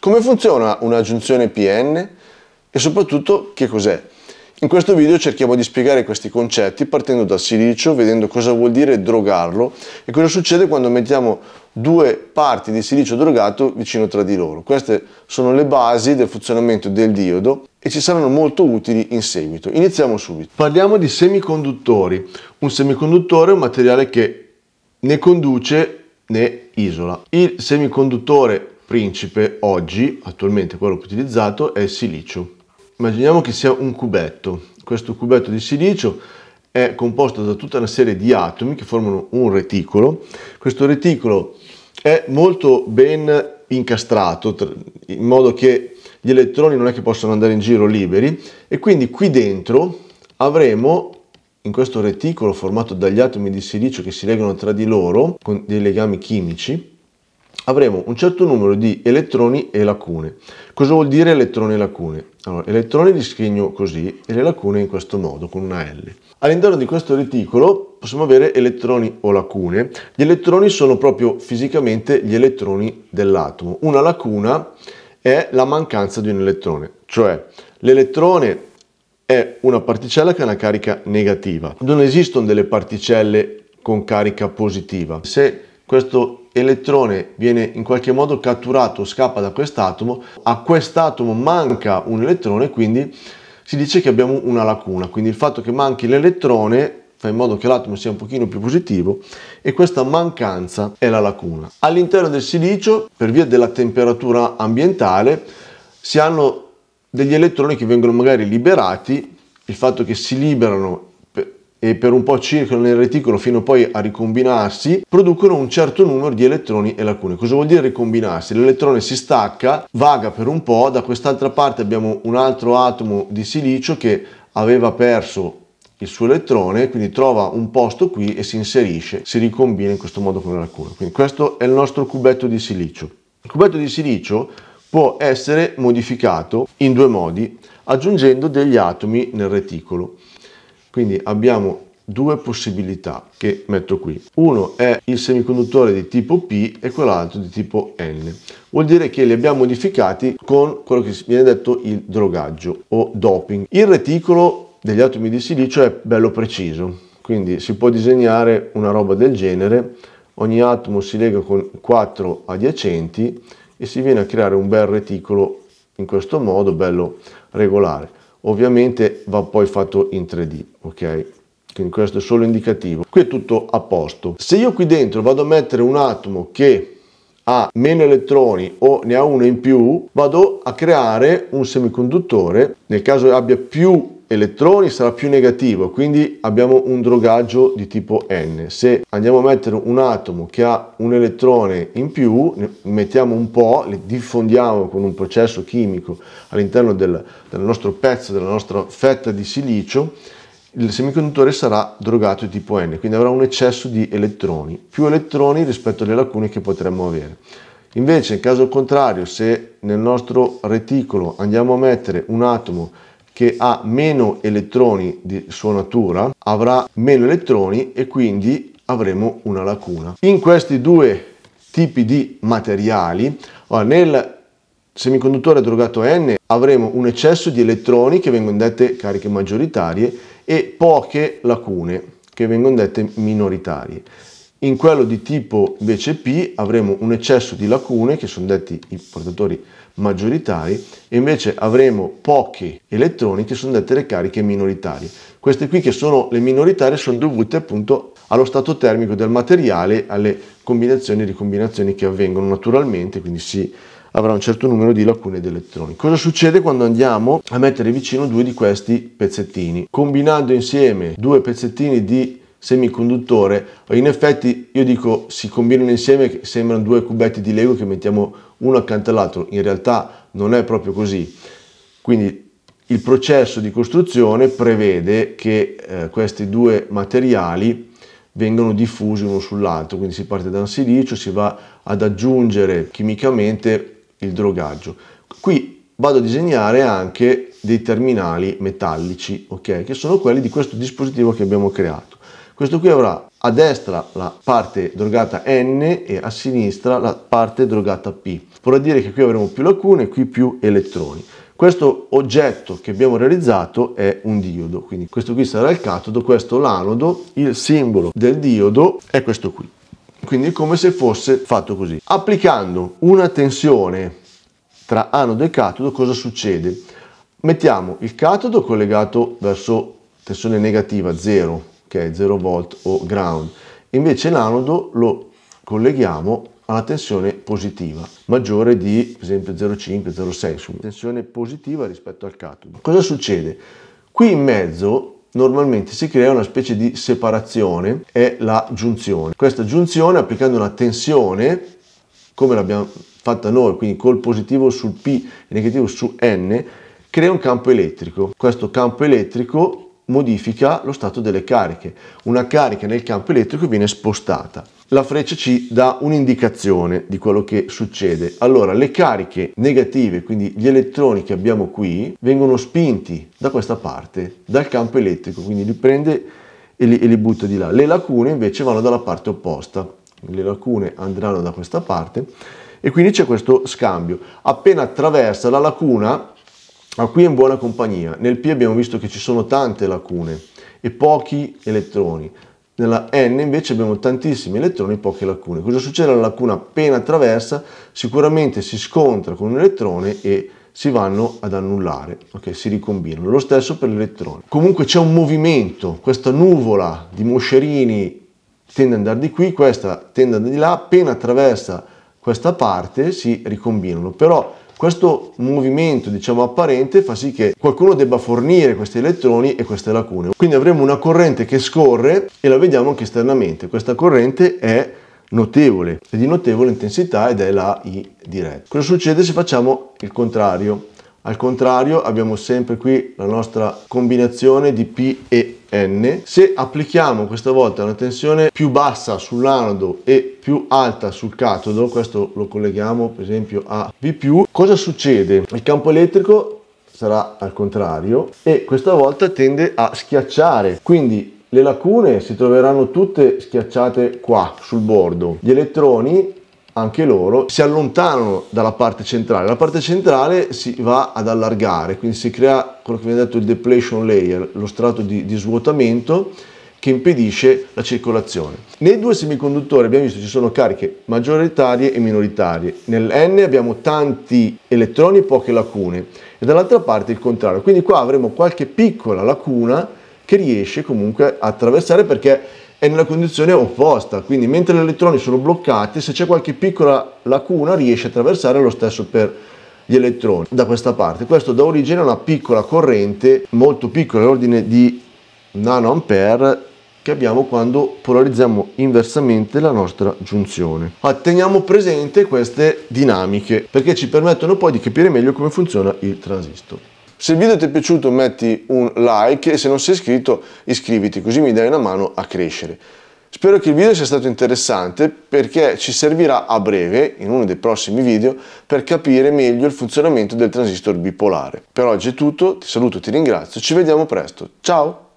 Come funziona una giunzione PN e soprattutto che cos'è? In questo video cerchiamo di spiegare questi concetti partendo dal silicio, vedendo cosa vuol dire drogarlo e cosa succede quando mettiamo due parti di silicio drogato vicino tra di loro. Queste sono le basi del funzionamento del diodo e ci saranno molto utili in seguito. Iniziamo subito. Parliamo di semiconduttori. Un semiconduttore è un materiale che né conduce né isola. Il semiconduttore principe oggi, attualmente quello più utilizzato, è il silicio. Immaginiamo che sia un cubetto. Questo cubetto di silicio è composto da tutta una serie di atomi che formano un reticolo. Questo reticolo è molto ben incastrato in modo che gli elettroni non è che possono andare in giro liberi e quindi qui dentro avremo in questo reticolo formato dagli atomi di silicio che si legano tra di loro con dei legami chimici avremo un certo numero di elettroni e lacune. Cosa vuol dire elettroni e lacune? Allora, elettroni li scrigno così e le lacune in questo modo, con una L. All'interno di questo reticolo possiamo avere elettroni o lacune. Gli elettroni sono proprio fisicamente gli elettroni dell'atomo. Una lacuna è la mancanza di un elettrone, cioè l'elettrone è una particella che ha una carica negativa. Non esistono delle particelle con carica positiva. Se questo elettrone viene in qualche modo catturato, scappa da quest'atomo, a quest'atomo manca un elettrone, quindi si dice che abbiamo una lacuna, quindi il fatto che manchi l'elettrone fa in modo che l'atomo sia un pochino più positivo e questa mancanza è la lacuna. All'interno del silicio, per via della temperatura ambientale, si hanno degli elettroni che vengono magari liberati, il fatto che si liberano e per un po' circolano nel reticolo fino poi a ricombinarsi, producono un certo numero di elettroni e lacune. Cosa vuol dire ricombinarsi? L'elettrone si stacca, vaga per un po', da quest'altra parte abbiamo un altro atomo di silicio che aveva perso il suo elettrone, quindi trova un posto qui e si inserisce, si ricombina in questo modo con la lacuna. Quindi questo è il nostro cubetto di silicio. Il cubetto di silicio può essere modificato in due modi, aggiungendo degli atomi nel reticolo. Quindi abbiamo due possibilità che metto qui. Uno è il semiconduttore di tipo P e quell'altro di tipo N. Vuol dire che li abbiamo modificati con quello che viene detto il drogaggio o doping. Il reticolo degli atomi di silicio è bello preciso, quindi si può disegnare una roba del genere. Ogni atomo si lega con quattro adiacenti e si viene a creare un bel reticolo in questo modo bello regolare ovviamente va poi fatto in 3D, ok? Quindi questo è solo indicativo. Qui è tutto a posto. Se io qui dentro vado a mettere un atomo che ha meno elettroni o ne ha uno in più, vado a creare un semiconduttore, nel caso abbia più elettroni sarà più negativo, quindi abbiamo un drogaggio di tipo N. Se andiamo a mettere un atomo che ha un elettrone in più, ne mettiamo un po', li diffondiamo con un processo chimico all'interno del, del nostro pezzo, della nostra fetta di silicio, il semiconduttore sarà drogato di tipo N, quindi avrà un eccesso di elettroni, più elettroni rispetto alle lacune che potremmo avere. Invece, in caso contrario, se nel nostro reticolo andiamo a mettere un atomo che ha meno elettroni di sua natura avrà meno elettroni e quindi avremo una lacuna. In questi due tipi di materiali, nel semiconduttore drogato N avremo un eccesso di elettroni che vengono dette cariche maggioritarie e poche lacune che vengono dette minoritarie. In quello di tipo invece P avremo un eccesso di lacune, che sono detti i portatori maggioritari, e invece avremo pochi elettroni, che sono dette le cariche minoritarie. Queste qui che sono le minoritarie sono dovute appunto allo stato termico del materiale, alle combinazioni e ricombinazioni che avvengono naturalmente, quindi si avrà un certo numero di lacune di elettroni. Cosa succede quando andiamo a mettere vicino due di questi pezzettini? Combinando insieme due pezzettini di semiconduttore, in effetti io dico si combinano insieme, sembrano due cubetti di Lego che mettiamo uno accanto all'altro, in realtà non è proprio così. Quindi il processo di costruzione prevede che eh, questi due materiali vengano diffusi uno sull'altro, quindi si parte da un silicio, si va ad aggiungere chimicamente il drogaggio. Qui vado a disegnare anche dei terminali metallici, okay, che sono quelli di questo dispositivo che abbiamo creato. Questo qui avrà a destra la parte drogata N e a sinistra la parte drogata P. Vorrà dire che qui avremo più lacune e qui più elettroni. Questo oggetto che abbiamo realizzato è un diodo, quindi questo qui sarà il catodo, questo l'anodo, il simbolo del diodo è questo qui. Quindi è come se fosse fatto così. Applicando una tensione tra anodo e catodo cosa succede? Mettiamo il catodo collegato verso tensione negativa 0 che è 0 volt o ground invece l'anodo lo colleghiamo alla tensione positiva maggiore di per esempio 0,5 0,6 tensione positiva rispetto al catodo cosa succede qui in mezzo normalmente si crea una specie di separazione è la giunzione questa giunzione applicando una tensione come l'abbiamo fatta noi quindi col positivo sul P e negativo su N crea un campo elettrico questo campo elettrico modifica lo stato delle cariche. Una carica nel campo elettrico viene spostata. La freccia ci dà un'indicazione di quello che succede. Allora, le cariche negative, quindi gli elettroni che abbiamo qui, vengono spinti da questa parte, dal campo elettrico, quindi li prende e li, e li butta di là. Le lacune invece vanno dalla parte opposta. Le lacune andranno da questa parte e quindi c'è questo scambio. Appena attraversa la lacuna, ma qui è in buona compagnia. Nel P abbiamo visto che ci sono tante lacune e pochi elettroni. Nella N invece abbiamo tantissimi elettroni e poche lacune. Cosa succede La lacuna appena attraversa? Sicuramente si scontra con un elettrone e si vanno ad annullare, ok? Si ricombinano. Lo stesso per l'elettrone. Comunque c'è un movimento, questa nuvola di moscerini tende ad andare di qui, questa tende ad andare di là, appena attraversa questa parte si ricombinano, però questo movimento diciamo apparente fa sì che qualcuno debba fornire questi elettroni e queste lacune. Quindi avremo una corrente che scorre e la vediamo anche esternamente. Questa corrente è notevole, è di notevole intensità ed è la I diretta. Cosa succede se facciamo il contrario? Al contrario abbiamo sempre qui la nostra combinazione di P e N. Se applichiamo questa volta una tensione più bassa sull'anodo e più alta sul catodo, questo lo colleghiamo per esempio a V+, cosa succede? Il campo elettrico sarà al contrario e questa volta tende a schiacciare, quindi le lacune si troveranno tutte schiacciate qua sul bordo. Gli elettroni anche loro si allontanano dalla parte centrale. La parte centrale si va ad allargare, quindi si crea quello che viene detto il depletion layer, lo strato di, di svuotamento che impedisce la circolazione. Nei due semiconduttori abbiamo visto ci sono cariche maggioritarie e minoritarie. Nel N abbiamo tanti elettroni e poche lacune e dall'altra parte il contrario. Quindi qua avremo qualche piccola lacuna che riesce comunque a attraversare perché è nella condizione opposta, quindi mentre gli elettroni sono bloccati, se c'è qualche piccola lacuna riesce a attraversare lo stesso per gli elettroni da questa parte. Questo dà origine a una piccola corrente, molto piccola, l'ordine di nanoampere che abbiamo quando polarizziamo inversamente la nostra giunzione. teniamo presente queste dinamiche perché ci permettono poi di capire meglio come funziona il transistor. Se il video ti è piaciuto metti un like e se non sei iscritto iscriviti così mi dai una mano a crescere. Spero che il video sia stato interessante perché ci servirà a breve, in uno dei prossimi video, per capire meglio il funzionamento del transistor bipolare. Per oggi è tutto, ti saluto, ti ringrazio, ci vediamo presto, ciao!